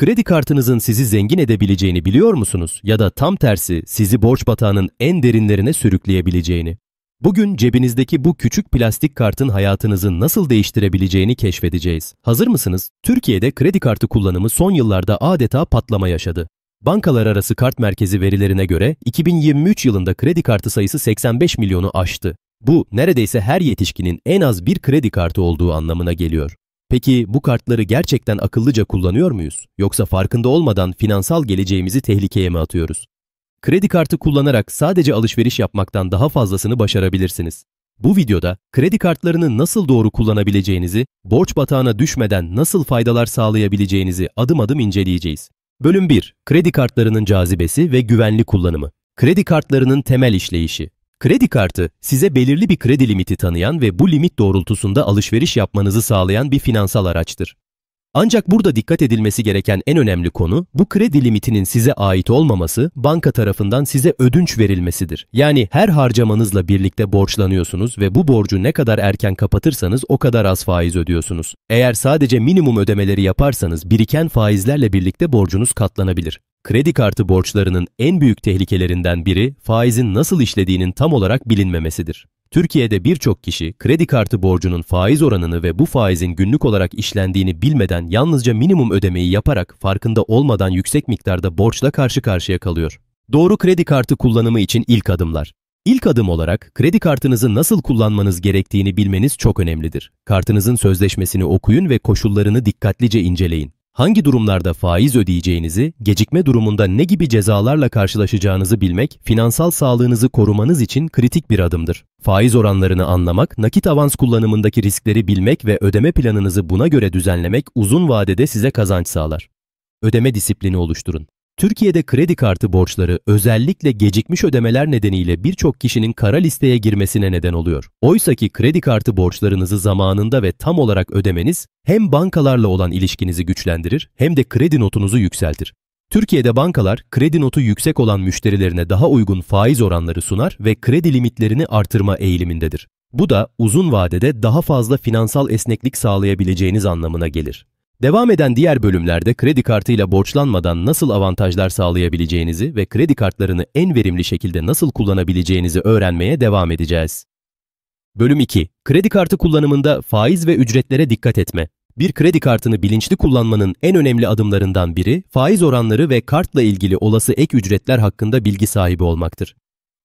Kredi kartınızın sizi zengin edebileceğini biliyor musunuz? Ya da tam tersi sizi borç batağının en derinlerine sürükleyebileceğini. Bugün cebinizdeki bu küçük plastik kartın hayatınızı nasıl değiştirebileceğini keşfedeceğiz. Hazır mısınız? Türkiye'de kredi kartı kullanımı son yıllarda adeta patlama yaşadı. Bankalar arası kart merkezi verilerine göre 2023 yılında kredi kartı sayısı 85 milyonu aştı. Bu neredeyse her yetişkinin en az bir kredi kartı olduğu anlamına geliyor. Peki bu kartları gerçekten akıllıca kullanıyor muyuz? Yoksa farkında olmadan finansal geleceğimizi tehlikeye mi atıyoruz? Kredi kartı kullanarak sadece alışveriş yapmaktan daha fazlasını başarabilirsiniz. Bu videoda kredi kartlarını nasıl doğru kullanabileceğinizi, borç batağına düşmeden nasıl faydalar sağlayabileceğinizi adım adım inceleyeceğiz. Bölüm 1. Kredi kartlarının cazibesi ve güvenli kullanımı. Kredi kartlarının temel işleyişi. Kredi kartı size belirli bir kredi limiti tanıyan ve bu limit doğrultusunda alışveriş yapmanızı sağlayan bir finansal araçtır. Ancak burada dikkat edilmesi gereken en önemli konu bu kredi limitinin size ait olmaması, banka tarafından size ödünç verilmesidir. Yani her harcamanızla birlikte borçlanıyorsunuz ve bu borcu ne kadar erken kapatırsanız o kadar az faiz ödüyorsunuz. Eğer sadece minimum ödemeleri yaparsanız biriken faizlerle birlikte borcunuz katlanabilir kredi kartı borçlarının en büyük tehlikelerinden biri faizin nasıl işlediğinin tam olarak bilinmemesidir. Türkiye'de birçok kişi kredi kartı borcunun faiz oranını ve bu faizin günlük olarak işlendiğini bilmeden yalnızca minimum ödemeyi yaparak farkında olmadan yüksek miktarda borçla karşı karşıya kalıyor. Doğru kredi kartı kullanımı için ilk adımlar. İlk adım olarak kredi kartınızı nasıl kullanmanız gerektiğini bilmeniz çok önemlidir. Kartınızın sözleşmesini okuyun ve koşullarını dikkatlice inceleyin hangi durumlarda faiz ödeyeceğinizi, gecikme durumunda ne gibi cezalarla karşılaşacağınızı bilmek, finansal sağlığınızı korumanız için kritik bir adımdır. Faiz oranlarını anlamak, nakit avans kullanımındaki riskleri bilmek ve ödeme planınızı buna göre düzenlemek uzun vadede size kazanç sağlar. Ödeme disiplini oluşturun. Türkiye'de kredi kartı borçları özellikle gecikmiş ödemeler nedeniyle birçok kişinin kara listeye girmesine neden oluyor. Oysa ki kredi kartı borçlarınızı zamanında ve tam olarak ödemeniz hem bankalarla olan ilişkinizi güçlendirir hem de kredi notunuzu yükseltir. Türkiye'de bankalar kredi notu yüksek olan müşterilerine daha uygun faiz oranları sunar ve kredi limitlerini artırma eğilimindedir. Bu da uzun vadede daha fazla finansal esneklik sağlayabileceğiniz anlamına gelir. Devam eden diğer bölümlerde kredi kartıyla borçlanmadan nasıl avantajlar sağlayabileceğinizi ve kredi kartlarını en verimli şekilde nasıl kullanabileceğinizi öğrenmeye devam edeceğiz. Bölüm 2. Kredi kartı kullanımında faiz ve ücretlere dikkat etme. Bir kredi kartını bilinçli kullanmanın en önemli adımlarından biri faiz oranları ve kartla ilgili olası ek ücretler hakkında bilgi sahibi olmaktır.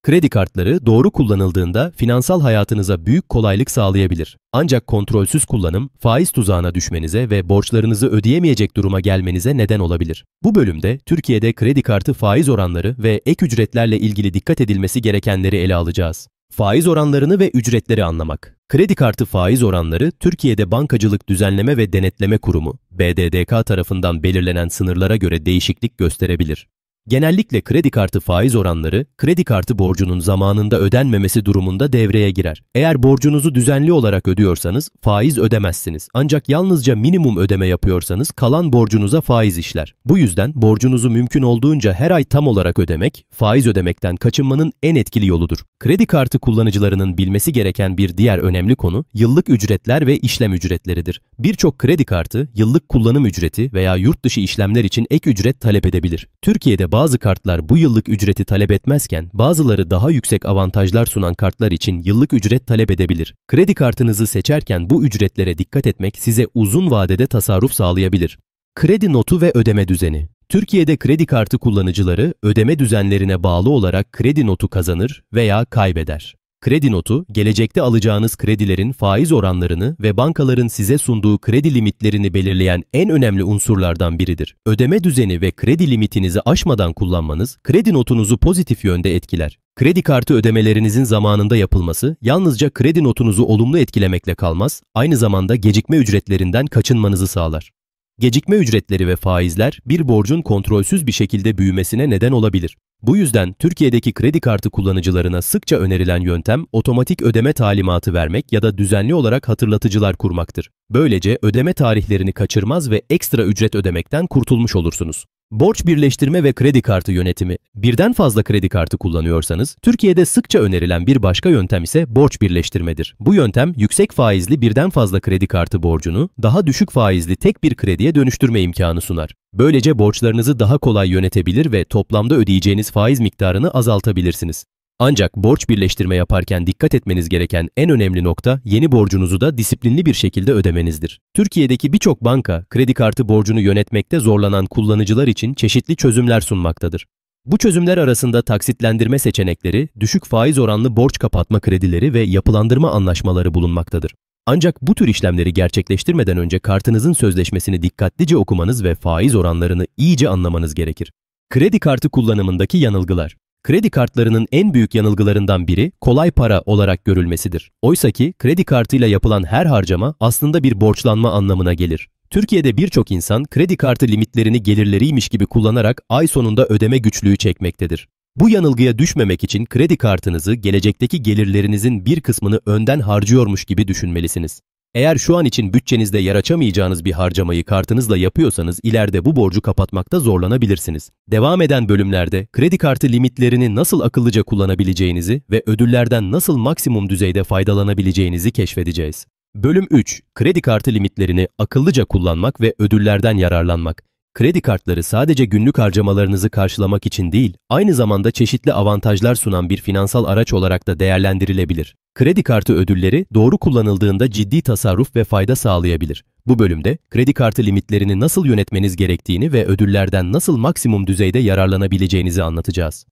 Kredi kartları doğru kullanıldığında finansal hayatınıza büyük kolaylık sağlayabilir. Ancak kontrolsüz kullanım faiz tuzağına düşmenize ve borçlarınızı ödeyemeyecek duruma gelmenize neden olabilir. Bu bölümde Türkiye'de kredi kartı faiz oranları ve ek ücretlerle ilgili dikkat edilmesi gerekenleri ele alacağız. Faiz oranlarını ve ücretleri anlamak. Kredi kartı faiz oranları Türkiye'de Bankacılık Düzenleme ve Denetleme Kurumu BDDK tarafından belirlenen sınırlara göre değişiklik gösterebilir. Genellikle kredi kartı faiz oranları, kredi kartı borcunun zamanında ödenmemesi durumunda devreye girer. Eğer borcunuzu düzenli olarak ödüyorsanız faiz ödemezsiniz. Ancak yalnızca minimum ödeme yapıyorsanız kalan borcunuza faiz işler. Bu yüzden borcunuzu mümkün olduğunca her ay tam olarak ödemek, faiz ödemekten kaçınmanın en etkili yoludur. Kredi kartı kullanıcılarının bilmesi gereken bir diğer önemli konu yıllık ücretler ve işlem ücretleridir. Birçok kredi kartı yıllık kullanım ücreti veya yurt dışı işlemler için ek ücret talep edebilir. Türkiye'de bazı bazı kartlar bu yıllık ücreti talep etmezken bazıları daha yüksek avantajlar sunan kartlar için yıllık ücret talep edebilir. Kredi kartınızı seçerken bu ücretlere dikkat etmek size uzun vadede tasarruf sağlayabilir. Kredi notu ve ödeme düzeni Türkiye'de kredi kartı kullanıcıları ödeme düzenlerine bağlı olarak kredi notu kazanır veya kaybeder. Kredi notu, gelecekte alacağınız kredilerin faiz oranlarını ve bankaların size sunduğu kredi limitlerini belirleyen en önemli unsurlardan biridir. Ödeme düzeni ve kredi limitinizi aşmadan kullanmanız, kredi notunuzu pozitif yönde etkiler. Kredi kartı ödemelerinizin zamanında yapılması yalnızca kredi notunuzu olumlu etkilemekle kalmaz, aynı zamanda gecikme ücretlerinden kaçınmanızı sağlar. Gecikme ücretleri ve faizler bir borcun kontrolsüz bir şekilde büyümesine neden olabilir. Bu yüzden Türkiye'deki kredi kartı kullanıcılarına sıkça önerilen yöntem otomatik ödeme talimatı vermek ya da düzenli olarak hatırlatıcılar kurmaktır. Böylece ödeme tarihlerini kaçırmaz ve ekstra ücret ödemekten kurtulmuş olursunuz. Borç birleştirme ve kredi kartı yönetimi. Birden fazla kredi kartı kullanıyorsanız, Türkiye'de sıkça önerilen bir başka yöntem ise borç birleştirmedir. Bu yöntem yüksek faizli birden fazla kredi kartı borcunu daha düşük faizli tek bir krediye dönüştürme imkanı sunar. Böylece borçlarınızı daha kolay yönetebilir ve toplamda ödeyeceğiniz faiz miktarını azaltabilirsiniz. Ancak borç birleştirme yaparken dikkat etmeniz gereken en önemli nokta yeni borcunuzu da disiplinli bir şekilde ödemenizdir. Türkiye'deki birçok banka kredi kartı borcunu yönetmekte zorlanan kullanıcılar için çeşitli çözümler sunmaktadır. Bu çözümler arasında taksitlendirme seçenekleri, düşük faiz oranlı borç kapatma kredileri ve yapılandırma anlaşmaları bulunmaktadır. Ancak bu tür işlemleri gerçekleştirmeden önce kartınızın sözleşmesini dikkatlice okumanız ve faiz oranlarını iyice anlamanız gerekir. Kredi kartı kullanımındaki yanılgılar Kredi kartlarının en büyük yanılgılarından biri kolay para olarak görülmesidir. Oysaki kredi kartıyla yapılan her harcama aslında bir borçlanma anlamına gelir. Türkiye'de birçok insan kredi kartı limitlerini gelirleriymiş gibi kullanarak ay sonunda ödeme güçlüğü çekmektedir. Bu yanılgıya düşmemek için kredi kartınızı gelecekteki gelirlerinizin bir kısmını önden harcıyormuş gibi düşünmelisiniz. Eğer şu an için bütçenizde yer açamayacağınız bir harcamayı kartınızla yapıyorsanız ileride bu borcu kapatmakta zorlanabilirsiniz. Devam eden bölümlerde kredi kartı limitlerini nasıl akıllıca kullanabileceğinizi ve ödüllerden nasıl maksimum düzeyde faydalanabileceğinizi keşfedeceğiz. Bölüm 3. Kredi kartı limitlerini akıllıca kullanmak ve ödüllerden yararlanmak. Kredi kartları sadece günlük harcamalarınızı karşılamak için değil, aynı zamanda çeşitli avantajlar sunan bir finansal araç olarak da değerlendirilebilir. Kredi kartı ödülleri doğru kullanıldığında ciddi tasarruf ve fayda sağlayabilir. Bu bölümde kredi kartı limitlerini nasıl yönetmeniz gerektiğini ve ödüllerden nasıl maksimum düzeyde yararlanabileceğinizi anlatacağız.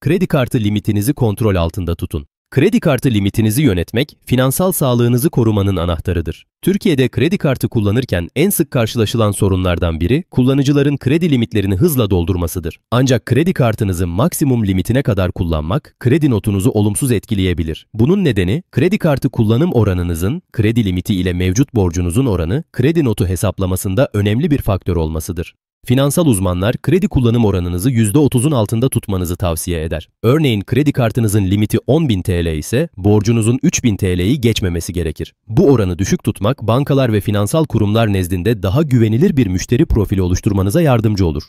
Kredi kartı limitinizi kontrol altında tutun. Kredi kartı limitinizi yönetmek, finansal sağlığınızı korumanın anahtarıdır. Türkiye'de kredi kartı kullanırken en sık karşılaşılan sorunlardan biri, kullanıcıların kredi limitlerini hızla doldurmasıdır. Ancak kredi kartınızı maksimum limitine kadar kullanmak, kredi notunuzu olumsuz etkileyebilir. Bunun nedeni, kredi kartı kullanım oranınızın, kredi limiti ile mevcut borcunuzun oranı, kredi notu hesaplamasında önemli bir faktör olmasıdır. Finansal uzmanlar kredi kullanım oranınızı %30'un altında tutmanızı tavsiye eder. Örneğin kredi kartınızın limiti 10.000 TL ise borcunuzun 3.000 TL'yi geçmemesi gerekir. Bu oranı düşük tutmak bankalar ve finansal kurumlar nezdinde daha güvenilir bir müşteri profili oluşturmanıza yardımcı olur.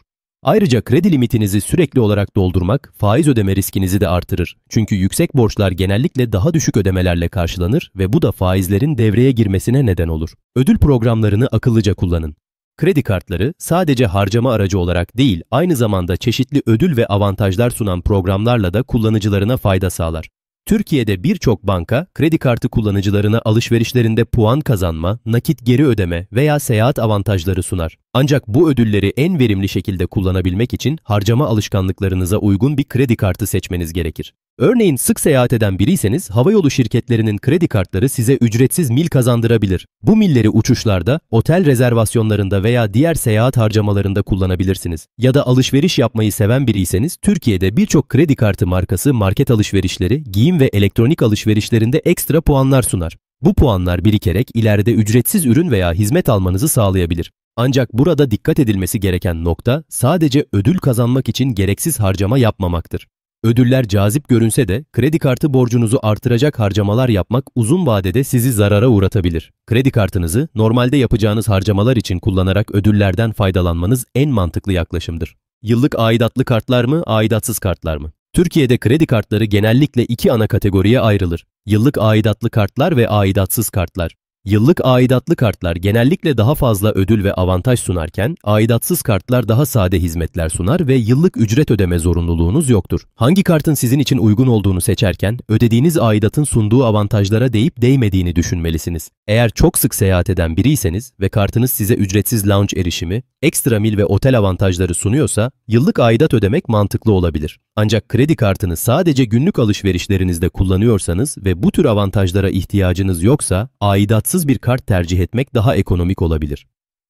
Ayrıca kredi limitinizi sürekli olarak doldurmak faiz ödeme riskinizi de artırır. Çünkü yüksek borçlar genellikle daha düşük ödemelerle karşılanır ve bu da faizlerin devreye girmesine neden olur. Ödül programlarını akıllıca kullanın. Kredi kartları sadece harcama aracı olarak değil, aynı zamanda çeşitli ödül ve avantajlar sunan programlarla da kullanıcılarına fayda sağlar. Türkiye'de birçok banka kredi kartı kullanıcılarına alışverişlerinde puan kazanma, nakit geri ödeme veya seyahat avantajları sunar. Ancak bu ödülleri en verimli şekilde kullanabilmek için harcama alışkanlıklarınıza uygun bir kredi kartı seçmeniz gerekir. Örneğin sık seyahat eden biriyseniz havayolu şirketlerinin kredi kartları size ücretsiz mil kazandırabilir. Bu milleri uçuşlarda, otel rezervasyonlarında veya diğer seyahat harcamalarında kullanabilirsiniz. Ya da alışveriş yapmayı seven biriyseniz Türkiye'de birçok kredi kartı markası market alışverişleri, giyim ve elektronik alışverişlerinde ekstra puanlar sunar. Bu puanlar birikerek ileride ücretsiz ürün veya hizmet almanızı sağlayabilir. Ancak burada dikkat edilmesi gereken nokta sadece ödül kazanmak için gereksiz harcama yapmamaktır. Ödüller cazip görünse de kredi kartı borcunuzu artıracak harcamalar yapmak uzun vadede sizi zarara uğratabilir. Kredi kartınızı normalde yapacağınız harcamalar için kullanarak ödüllerden faydalanmanız en mantıklı yaklaşımdır. Yıllık aidatlı kartlar mı, aidatsız kartlar mı? Türkiye'de kredi kartları genellikle iki ana kategoriye ayrılır. Yıllık aidatlı kartlar ve aidatsız kartlar. Yıllık aidatlı kartlar genellikle daha fazla ödül ve avantaj sunarken, aidatsız kartlar daha sade hizmetler sunar ve yıllık ücret ödeme zorunluluğunuz yoktur. Hangi kartın sizin için uygun olduğunu seçerken, ödediğiniz aidatın sunduğu avantajlara değip değmediğini düşünmelisiniz. Eğer çok sık seyahat eden biriyseniz ve kartınız size ücretsiz lounge erişimi, ekstra mil ve otel avantajları sunuyorsa yıllık aidat ödemek mantıklı olabilir. Ancak kredi kartını sadece günlük alışverişlerinizde kullanıyorsanız ve bu tür avantajlara ihtiyacınız yoksa aidatsız bir kart tercih etmek daha ekonomik olabilir.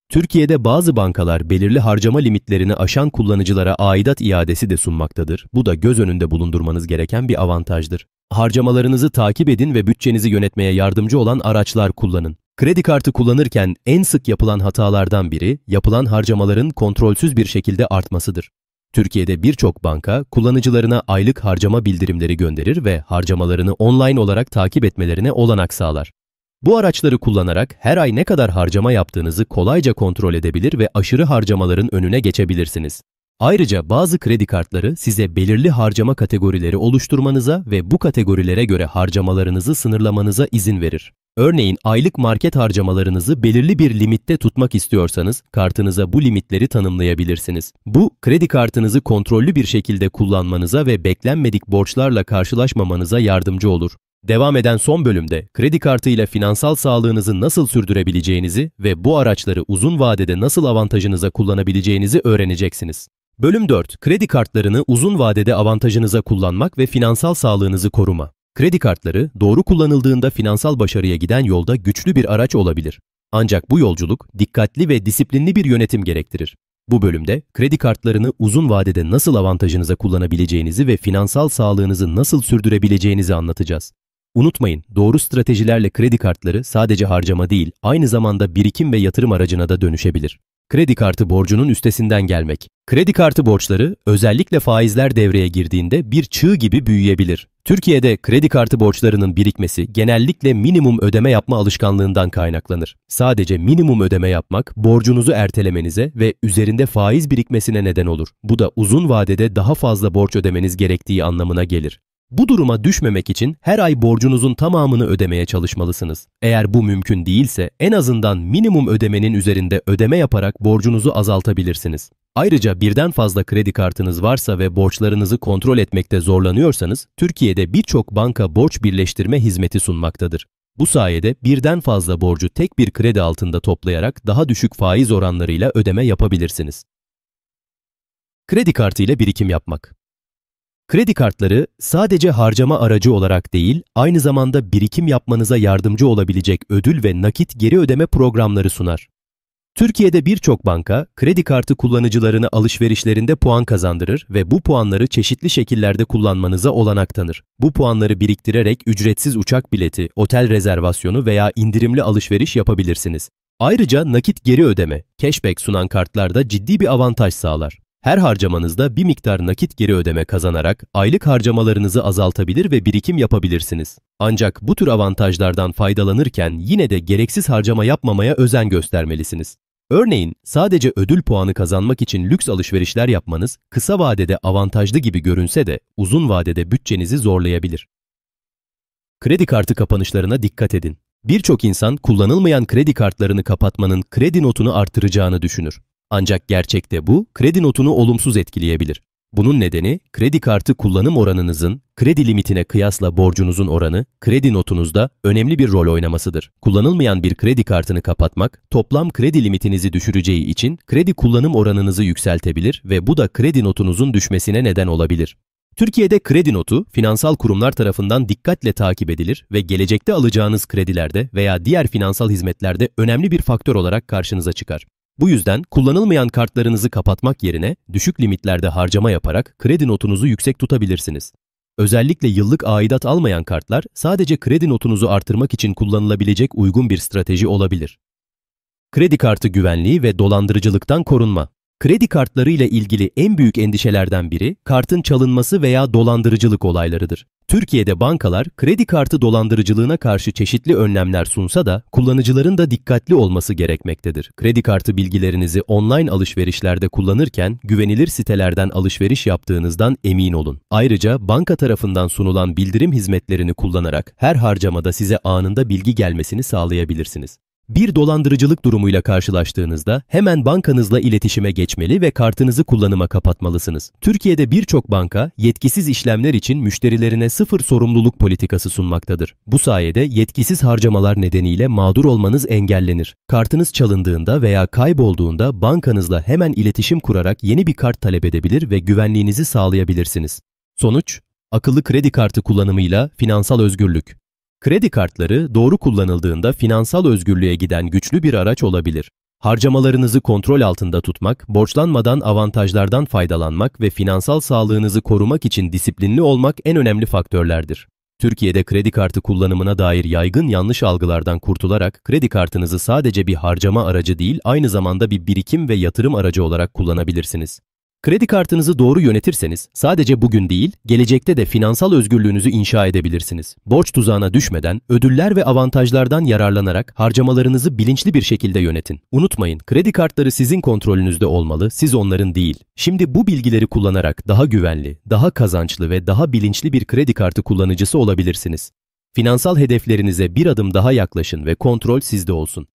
Türkiye'de bazı bankalar belirli harcama limitlerini aşan kullanıcılara aidat iadesi de sunmaktadır. Bu da göz önünde bulundurmanız gereken bir avantajdır. Harcamalarınızı takip edin ve bütçenizi yönetmeye yardımcı olan araçlar kullanın. Kredi kartı kullanırken en sık yapılan hatalardan biri yapılan harcamaların kontrolsüz bir şekilde artmasıdır. Türkiye'de birçok banka kullanıcılarına aylık harcama bildirimleri gönderir ve harcamalarını online olarak takip etmelerine olanak sağlar. Bu araçları kullanarak her ay ne kadar harcama yaptığınızı kolayca kontrol edebilir ve aşırı harcamaların önüne geçebilirsiniz. Ayrıca bazı kredi kartları size belirli harcama kategorileri oluşturmanıza ve bu kategorilere göre harcamalarınızı sınırlamanıza izin verir. Örneğin aylık market harcamalarınızı belirli bir limitte tutmak istiyorsanız kartınıza bu limitleri tanımlayabilirsiniz. Bu, kredi kartınızı kontrollü bir şekilde kullanmanıza ve beklenmedik borçlarla karşılaşmamanıza yardımcı olur. Devam eden son bölümde kredi kartıyla finansal sağlığınızı nasıl sürdürebileceğinizi ve bu araçları uzun vadede nasıl avantajınıza kullanabileceğinizi öğreneceksiniz. Bölüm 4. Kredi kartlarını uzun vadede avantajınıza kullanmak ve finansal sağlığınızı koruma. Kredi kartları doğru kullanıldığında finansal başarıya giden yolda güçlü bir araç olabilir. Ancak bu yolculuk dikkatli ve disiplinli bir yönetim gerektirir. Bu bölümde kredi kartlarını uzun vadede nasıl avantajınıza kullanabileceğinizi ve finansal sağlığınızı nasıl sürdürebileceğinizi anlatacağız. Unutmayın, doğru stratejilerle kredi kartları sadece harcama değil, aynı zamanda birikim ve yatırım aracına da dönüşebilir. Kredi kartı borcunun üstesinden gelmek. Kredi kartı borçları özellikle faizler devreye girdiğinde bir çığ gibi büyüyebilir. Türkiye'de kredi kartı borçlarının birikmesi genellikle minimum ödeme yapma alışkanlığından kaynaklanır. Sadece minimum ödeme yapmak borcunuzu ertelemenize ve üzerinde faiz birikmesine neden olur. Bu da uzun vadede daha fazla borç ödemeniz gerektiği anlamına gelir. Bu duruma düşmemek için her ay borcunuzun tamamını ödemeye çalışmalısınız. Eğer bu mümkün değilse en azından minimum ödemenin üzerinde ödeme yaparak borcunuzu azaltabilirsiniz. Ayrıca birden fazla kredi kartınız varsa ve borçlarınızı kontrol etmekte zorlanıyorsanız, Türkiye'de birçok banka borç birleştirme hizmeti sunmaktadır. Bu sayede birden fazla borcu tek bir kredi altında toplayarak daha düşük faiz oranlarıyla ödeme yapabilirsiniz. Kredi kartı ile birikim yapmak Kredi kartları sadece harcama aracı olarak değil, aynı zamanda birikim yapmanıza yardımcı olabilecek ödül ve nakit geri ödeme programları sunar. Türkiye'de birçok banka kredi kartı kullanıcılarını alışverişlerinde puan kazandırır ve bu puanları çeşitli şekillerde kullanmanıza olanak tanır. Bu puanları biriktirerek ücretsiz uçak bileti, otel rezervasyonu veya indirimli alışveriş yapabilirsiniz. Ayrıca nakit geri ödeme, cashback sunan kartlarda ciddi bir avantaj sağlar. Her harcamanızda bir miktar nakit geri ödeme kazanarak aylık harcamalarınızı azaltabilir ve birikim yapabilirsiniz. Ancak bu tür avantajlardan faydalanırken yine de gereksiz harcama yapmamaya özen göstermelisiniz. Örneğin sadece ödül puanı kazanmak için lüks alışverişler yapmanız kısa vadede avantajlı gibi görünse de uzun vadede bütçenizi zorlayabilir. Kredi kartı kapanışlarına dikkat edin. Birçok insan kullanılmayan kredi kartlarını kapatmanın kredi notunu artıracağını düşünür. Ancak gerçekte bu kredi notunu olumsuz etkileyebilir. Bunun nedeni kredi kartı kullanım oranınızın kredi limitine kıyasla borcunuzun oranı kredi notunuzda önemli bir rol oynamasıdır. Kullanılmayan bir kredi kartını kapatmak toplam kredi limitinizi düşüreceği için kredi kullanım oranınızı yükseltebilir ve bu da kredi notunuzun düşmesine neden olabilir. Türkiye'de kredi notu finansal kurumlar tarafından dikkatle takip edilir ve gelecekte alacağınız kredilerde veya diğer finansal hizmetlerde önemli bir faktör olarak karşınıza çıkar. Bu yüzden kullanılmayan kartlarınızı kapatmak yerine düşük limitlerde harcama yaparak kredi notunuzu yüksek tutabilirsiniz. Özellikle yıllık aidat almayan kartlar sadece kredi notunuzu artırmak için kullanılabilecek uygun bir strateji olabilir. Kredi kartı güvenliği ve dolandırıcılıktan korunma Kredi kartları ile ilgili en büyük endişelerden biri kartın çalınması veya dolandırıcılık olaylarıdır. Türkiye'de bankalar kredi kartı dolandırıcılığına karşı çeşitli önlemler sunsa da kullanıcıların da dikkatli olması gerekmektedir. Kredi kartı bilgilerinizi online alışverişlerde kullanırken güvenilir sitelerden alışveriş yaptığınızdan emin olun. Ayrıca banka tarafından sunulan bildirim hizmetlerini kullanarak her harcamada size anında bilgi gelmesini sağlayabilirsiniz. Bir dolandırıcılık durumuyla karşılaştığınızda hemen bankanızla iletişime geçmeli ve kartınızı kullanıma kapatmalısınız. Türkiye'de birçok banka yetkisiz işlemler için müşterilerine sıfır sorumluluk politikası sunmaktadır. Bu sayede yetkisiz harcamalar nedeniyle mağdur olmanız engellenir. Kartınız çalındığında veya kaybolduğunda bankanızla hemen iletişim kurarak yeni bir kart talep edebilir ve güvenliğinizi sağlayabilirsiniz. Sonuç, akıllı kredi kartı kullanımıyla finansal özgürlük. Kredi kartları doğru kullanıldığında finansal özgürlüğe giden güçlü bir araç olabilir. Harcamalarınızı kontrol altında tutmak, borçlanmadan avantajlardan faydalanmak ve finansal sağlığınızı korumak için disiplinli olmak en önemli faktörlerdir. Türkiye'de kredi kartı kullanımına dair yaygın yanlış algılardan kurtularak kredi kartınızı sadece bir harcama aracı değil aynı zamanda bir birikim ve yatırım aracı olarak kullanabilirsiniz. Kredi kartınızı doğru yönetirseniz sadece bugün değil, gelecekte de finansal özgürlüğünüzü inşa edebilirsiniz. Borç tuzağına düşmeden, ödüller ve avantajlardan yararlanarak harcamalarınızı bilinçli bir şekilde yönetin. Unutmayın, kredi kartları sizin kontrolünüzde olmalı, siz onların değil. Şimdi bu bilgileri kullanarak daha güvenli, daha kazançlı ve daha bilinçli bir kredi kartı kullanıcısı olabilirsiniz. Finansal hedeflerinize bir adım daha yaklaşın ve kontrol sizde olsun.